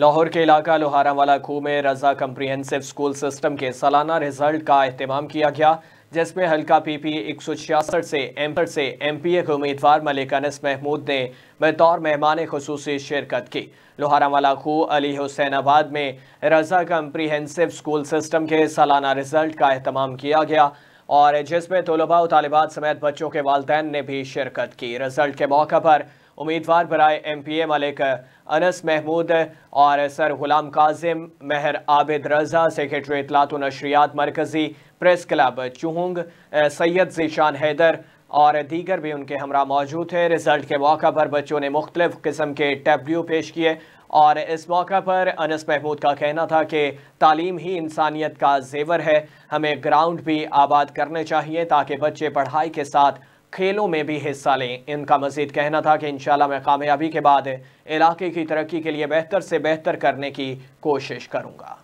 लाहौर के इलाका लोहारा वाला खूह में रजा कम्प्रीहेंसिव स्कूल सिस्टम के सालाना रिजल्ट का अहतमाम किया गया जिसमें हल्का पीपी एक सौ छियासठ से एम से एम पी ए के उम्मीदवार मलिक अनस महमूद ने बतौर मेहमान खसूस शिरकत की लोहारा वाला खूह अली आबाद में रजा कम्प्रीहेंसिव स्कूल सिस्टम के सालाना रिजल्ट का अहतमाम किया गया और जिसमें तलबा व तालबात समेत बच्चों के वालदेन ने भी शिरकत की रिजल्ट के मौके पर उम्मीदवार बरए MPA Malik Anas Mahmood और सर गुलाम काजिम महर आबिद रजा सेक्रेटरी इतलात नशरियात मरकज़ी प्रेस क्लब चूहंग सैयद जीशान हैदर और दीगर भी उनके हमरा मौजूद थे रिज़ल्ट के मौका पर बच्चों ने मुख्तलिफ़ किस्म के टैब्ल्यू पेश किए और इस मौका पर अनस महमूद का कहना था कि तालीम ही इंसानियत का जेवर है हमें ग्राउंड भी आबाद करने चाहिए ताकि बच्चे पढ़ाई के साथ खेलों में भी हिस्सा लें इनका मजीद कहना था कि इन मैं कामयाबी के बाद इलाके की तरक्की के लिए बेहतर से बेहतर करने की कोशिश करूँगा